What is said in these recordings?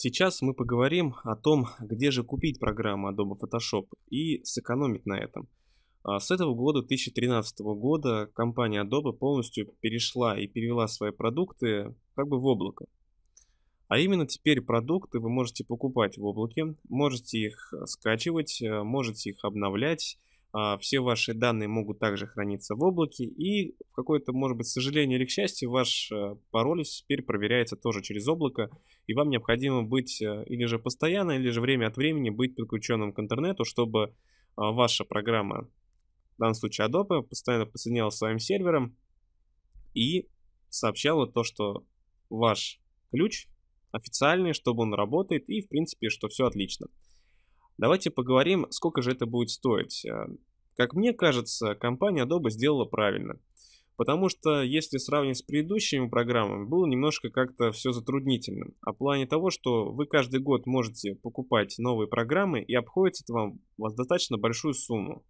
Сейчас мы поговорим о том, где же купить программу Adobe Photoshop и сэкономить на этом. А, с этого года, 2013 года, компания Adobe полностью перешла и перевела свои продукты как бы в облако. А именно теперь продукты вы можете покупать в облаке, можете их а, скачивать, а, можете их обновлять, а, все ваши данные могут также храниться в облаке, и в какое-то, может быть, сожаление или к счастью, ваш э, пароль теперь проверяется тоже через облако, и вам необходимо быть э, или же постоянно, или же время от времени быть подключенным к интернету, чтобы а, ваша программа, в данном случае Adobe, постоянно подсоединялась с своим сервером и сообщала то, что ваш ключ официальный, чтобы он работает, и, в принципе, что все отлично. Давайте поговорим, сколько же это будет стоить. Э, как мне кажется, компания Adobe сделала правильно. Потому что, если сравнить с предыдущими программами, было немножко как-то все затруднительно. А в плане того, что вы каждый год можете покупать новые программы и обходится это вам достаточно большую сумму.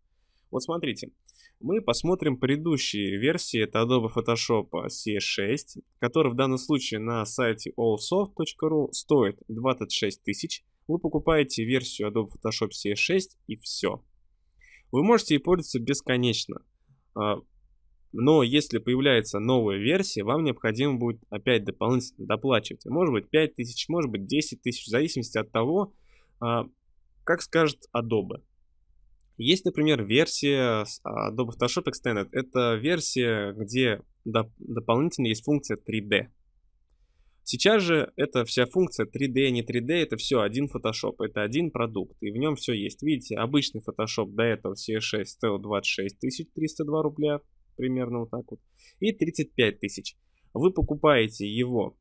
Вот смотрите, мы посмотрим предыдущие версии, это Adobe Photoshop CS6, который в данном случае на сайте allsoft.ru стоит 26 тысяч. Вы покупаете версию Adobe Photoshop CS6 и все вы можете и пользоваться бесконечно. А, но если появляется новая версия, вам необходимо будет опять дополнительно доплачивать. А может быть 5 тысяч, может быть 10 тысяч, в зависимости от того, а, как скажет Adobe. Есть, например, версия Adobe Photoshop Extended. Это версия, где доп дополнительно есть функция 3D. Сейчас же это вся функция 3D, не 3D, это все один Photoshop, это один продукт, и в нем все есть. Видите, обычный Photoshop до этого CE6 стоил 26 302 рубля, примерно вот так вот, и 35 тысяч. Вы покупаете его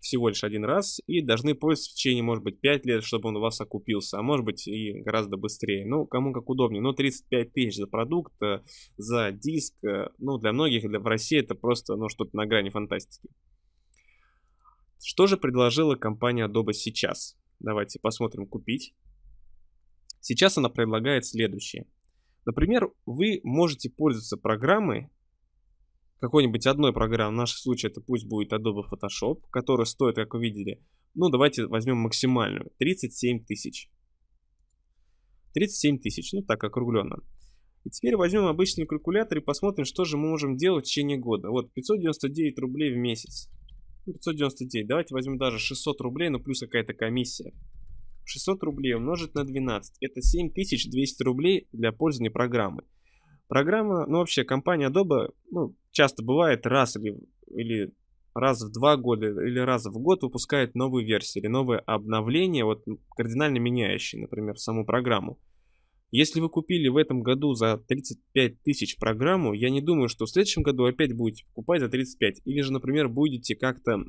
всего лишь один раз и должны пользоваться в течение, может быть, 5 лет, чтобы он у вас окупился, а может быть и гораздо быстрее. Ну, кому как удобнее. Но 35 тысяч за продукт, э, за диск, э, ну, для многих, для, в России это просто, ну, что-то на грани фантастики. Что же предложила компания Adobe сейчас? Давайте посмотрим «Купить». Сейчас она предлагает следующее. Например, вы можете пользоваться программой, какой-нибудь одной программы, в нашем случае это пусть будет Adobe Photoshop, которая стоит, как вы видели, ну давайте возьмем максимальную, 37 тысяч. 37 тысяч, ну так округленно. И теперь возьмем обычный калькулятор и посмотрим, что же мы можем делать в течение года. Вот, 599 рублей в месяц. 599. Давайте возьмем даже 600 рублей, но ну, плюс какая-то комиссия. 600 рублей умножить на 12. Это 7200 рублей для пользования программы. Программа, ну вообще, компания Adobe, ну, часто бывает раз или, или раз в два года или раз в год выпускает новые версии или новые обновления, вот кардинально меняющие, например, саму программу. Если вы купили в этом году за 35 тысяч программу, я не думаю, что в следующем году опять будете покупать за 35. Или же, например, будете как-то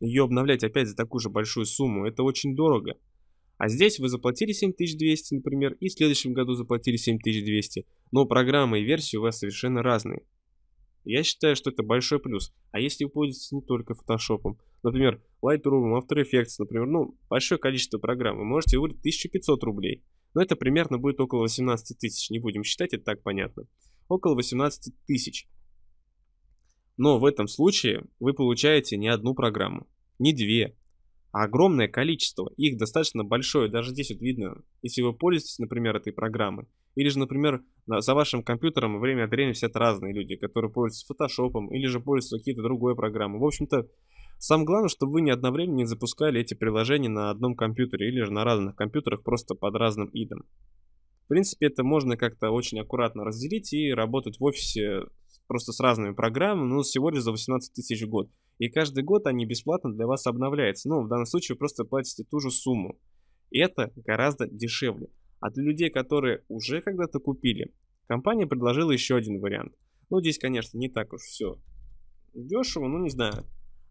ее обновлять опять за такую же большую сумму. Это очень дорого. А здесь вы заплатили 7200, например, и в следующем году заплатили 7200. Но программа и версии у вас совершенно разные. Я считаю, что это большой плюс. А если вы пользуетесь не только фотошопом, например, Lightroom, After Effects, например, ну, большое количество программ, вы можете выбрать 1500 рублей. Но это примерно будет около 18 тысяч, не будем считать, это так понятно. Около 18 тысяч. Но в этом случае вы получаете не одну программу, не две, а огромное количество. Их достаточно большое, даже здесь вот видно, если вы пользуетесь, например, этой программой, или же, например, за вашим компьютером время от времени сидят разные люди, которые пользуются фотошопом, или же пользуются какие-то другой программы В общем-то, Самое главное, чтобы вы не одновременно не запускали эти приложения на одном компьютере или же на разных компьютерах просто под разным идом. В принципе, это можно как-то очень аккуратно разделить и работать в офисе просто с разными программами, ну, всего лишь за 18 тысяч в год. И каждый год они бесплатно для вас обновляются. Ну, в данном случае вы просто платите ту же сумму. И это гораздо дешевле. А для людей, которые уже когда-то купили, компания предложила еще один вариант. Ну, здесь, конечно, не так уж все дешево, ну, не знаю.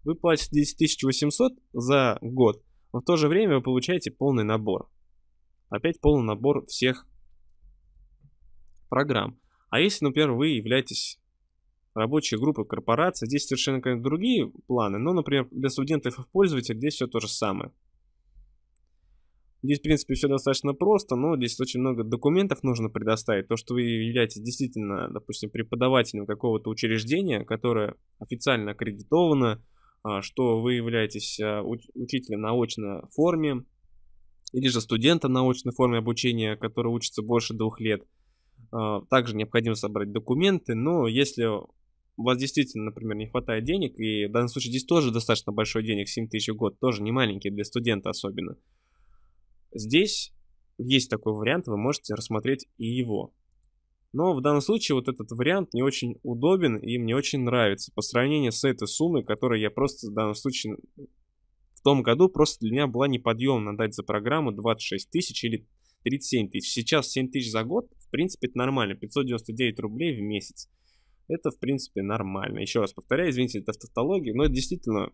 Вы платите 10 800 за год, но в то же время вы получаете полный набор. Опять полный набор всех программ. А если, например, вы являетесь рабочей группой корпорации, здесь совершенно конечно, другие планы, но, например, для студентов и пользователей здесь все то же самое. Здесь, в принципе, все достаточно просто, но здесь очень много документов нужно предоставить. То, что вы являетесь действительно, допустим, преподавателем какого-то учреждения, которое официально аккредитовано, а, что вы являетесь а, учителем на очной форме или же студентом на очной форме обучения, который учится больше двух лет. А, также необходимо собрать документы, но если у вас действительно, например, не хватает денег, и в данном случае здесь тоже достаточно большой денег, 7 тысяч в год, тоже не маленький для студента особенно. Здесь есть такой вариант, вы можете рассмотреть и его. Но в данном случае вот этот вариант не очень удобен и мне очень нравится по сравнению с этой суммой, которая я просто в данном случае в том году просто для меня была неподъемно дать за программу 26 тысяч или 37 тысяч. Сейчас 7 тысяч за год, в принципе, это нормально, 599 рублей в месяц. Это, в принципе, нормально. Еще раз повторяю, извините, это тавтология, но это действительно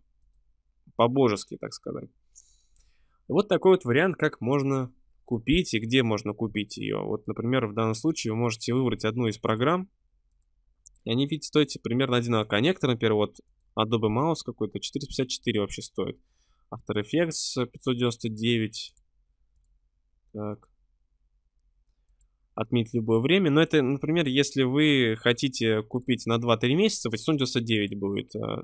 по-божески, так сказать. Вот такой вот вариант, как можно купить и где можно купить ее. Вот, например, в данном случае вы можете выбрать одну из программ, и они ведь стоят примерно одинаково. Коннектор, а например, вот Adobe Mouse какой-то 454 вообще стоит. After Effects 599. Так. отменить любое время. Но это, например, если вы хотите купить на 2-3 месяца, 899 будет. Э,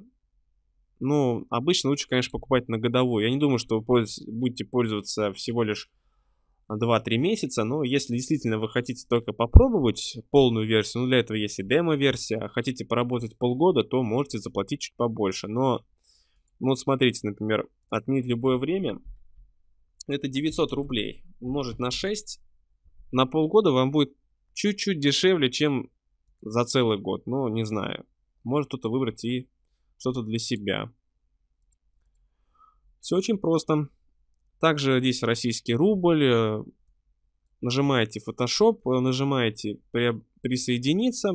ну, обычно лучше, конечно, покупать на годовую. Я не думаю, что вы будете пользоваться всего лишь 2-3 месяца, но если действительно вы хотите только попробовать полную версию, ну для этого есть и демо-версия, а хотите поработать полгода, то можете заплатить чуть побольше, но ну вот смотрите, например, отменить любое время, это 900 рублей, умножить на 6, на полгода вам будет чуть-чуть дешевле, чем за целый год, Но ну, не знаю, может кто-то выбрать и что-то для себя. Все очень просто. Также здесь российский рубль. Э, нажимаете Photoshop, э, нажимаете присоединиться,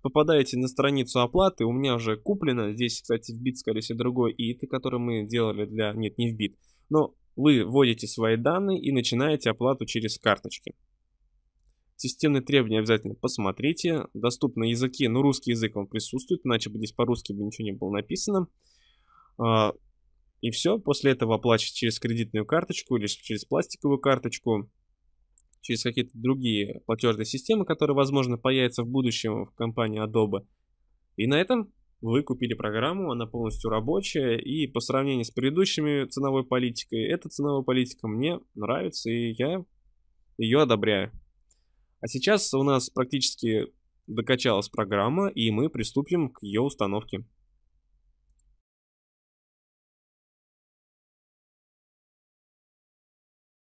попадаете на страницу оплаты, у меня уже куплено, здесь, кстати, в Бит скорее всего, другой ИИТ, который мы делали для... Нет, не в Бит, но вы вводите свои данные и начинаете оплату через карточки. Системные требования обязательно посмотрите. Доступны языки, но русский язык он присутствует, иначе бы здесь по-русски бы ничего не было написано. А, и все, после этого оплачивать через кредитную карточку или через пластиковую карточку, через какие-то другие платежные системы, которые, возможно, появятся в будущем в компании Adobe. И на этом вы купили программу, она полностью рабочая, и по сравнению с предыдущими ценовой политикой, эта ценовая политика мне нравится, и я ее одобряю. А сейчас у нас практически докачалась программа, и мы приступим к ее установке.